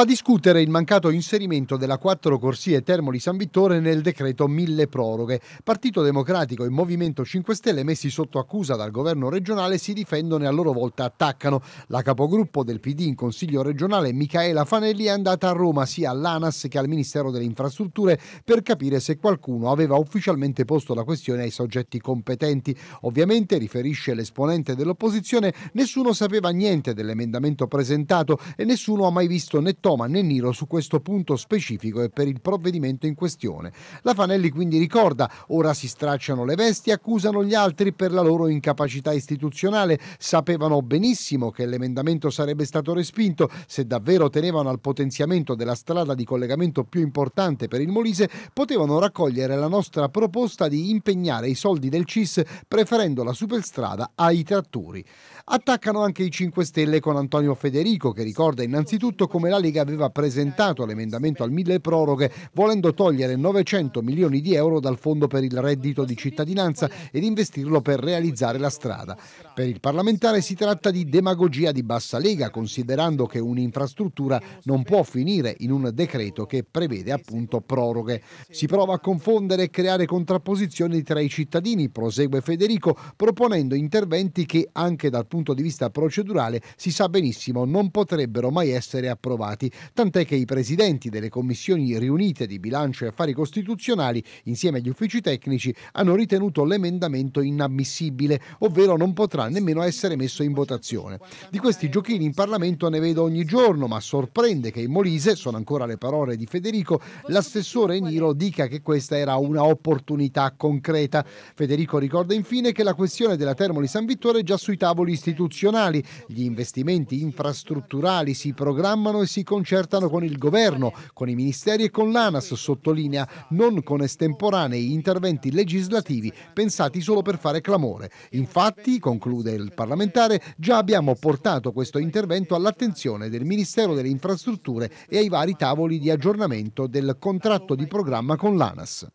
fa discutere il mancato inserimento della quattro corsie Termoli San Vittore nel decreto mille proroghe. Partito Democratico e Movimento 5 Stelle messi sotto accusa dal governo regionale si difendono e a loro volta attaccano. La capogruppo del PD in Consiglio regionale Michaela Fanelli è andata a Roma sia all'ANAS che al Ministero delle Infrastrutture per capire se qualcuno aveva ufficialmente posto la questione ai soggetti competenti. Ovviamente, riferisce l'esponente dell'opposizione, nessuno sapeva niente dell'emendamento presentato e nessuno ha mai visto né Toma né Niro su questo punto specifico e per il provvedimento in questione. La Fanelli quindi ricorda, ora si stracciano le vesti accusano gli altri per la loro incapacità istituzionale, sapevano benissimo che l'emendamento sarebbe stato respinto se davvero tenevano al potenziamento della strada di collegamento più importante per il Molise, potevano raccogliere la nostra proposta di impegnare i soldi del CIS preferendo la superstrada ai trattori. Attaccano anche i 5 Stelle con Antonio Federico che ricorda innanzitutto come la Lega Lega aveva presentato l'emendamento al mille proroghe volendo togliere 900 milioni di euro dal fondo per il reddito di cittadinanza ed investirlo per realizzare la strada. Per il parlamentare si tratta di demagogia di bassa lega, considerando che un'infrastruttura non può finire in un decreto che prevede appunto proroghe. Si prova a confondere e creare contrapposizioni tra i cittadini, prosegue Federico, proponendo interventi che anche dal punto di vista procedurale si sa benissimo non potrebbero mai essere approvati, tant'è che i presidenti delle commissioni riunite di bilancio e affari costituzionali, insieme agli uffici tecnici, hanno ritenuto l'emendamento inammissibile, ovvero non potrà nemmeno essere messo in votazione. Di questi giochini in Parlamento ne vedo ogni giorno, ma sorprende che in Molise, sono ancora le parole di Federico, l'assessore Niro dica che questa era una opportunità concreta. Federico ricorda infine che la questione della Termoli San Vittore è già sui tavoli istituzionali. Gli investimenti infrastrutturali si programmano e si concertano con il governo, con i ministeri e con l'ANAS, sottolinea, non con estemporanei interventi legislativi pensati solo per fare clamore. Infatti, conclude il parlamentare, già abbiamo portato questo intervento all'attenzione del Ministero delle Infrastrutture e ai vari tavoli di aggiornamento del contratto di programma con l'ANAS.